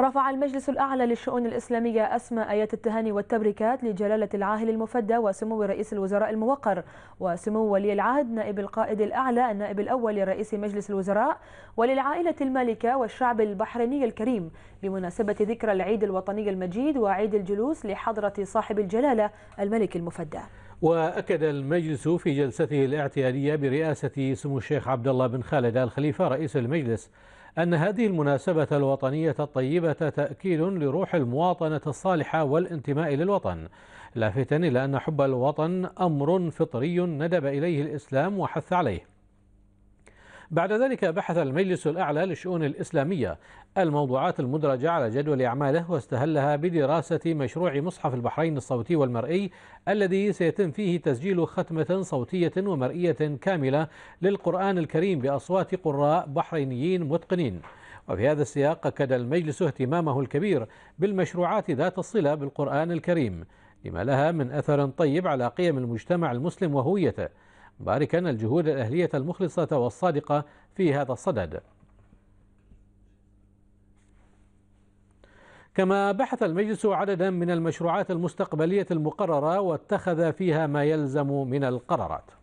رفع المجلس الأعلى للشؤون الإسلامية أسمى آيات التهاني والتبريكات لجلالة العاهل المفدى وسمو رئيس الوزراء الموقر وسمو ولي العهد نائب القائد الأعلى النائب الأول لرئيس مجلس الوزراء وللعائلة المالكة والشعب البحريني الكريم بمناسبة ذكرى العيد الوطني المجيد وعيد الجلوس لحضرة صاحب الجلالة الملك المفدى وأكد المجلس في جلسته الاعتيادية برئاسة سمو الشيخ عبد الله بن خالد الخليفة رئيس المجلس أن هذه المناسبة الوطنية الطيبة تأكيد لروح المواطنة الصالحة والانتماء للوطن لافتا إلى أن حب الوطن أمر فطري ندب إليه الإسلام وحث عليه بعد ذلك بحث المجلس الأعلى للشؤون الإسلامية الموضوعات المدرجة على جدول أعماله واستهلها بدراسة مشروع مصحف البحرين الصوتي والمرئي الذي سيتم فيه تسجيل ختمة صوتية ومرئية كاملة للقرآن الكريم بأصوات قراء بحرينيين متقنين وفي هذا السياق أكد المجلس اهتمامه الكبير بالمشروعات ذات الصلة بالقرآن الكريم لما لها من أثر طيب على قيم المجتمع المسلم وهويته باركا الجهود الأهلية المخلصة والصادقة في هذا الصدد كما بحث المجلس عددا من المشروعات المستقبلية المقررة واتخذ فيها ما يلزم من القرارات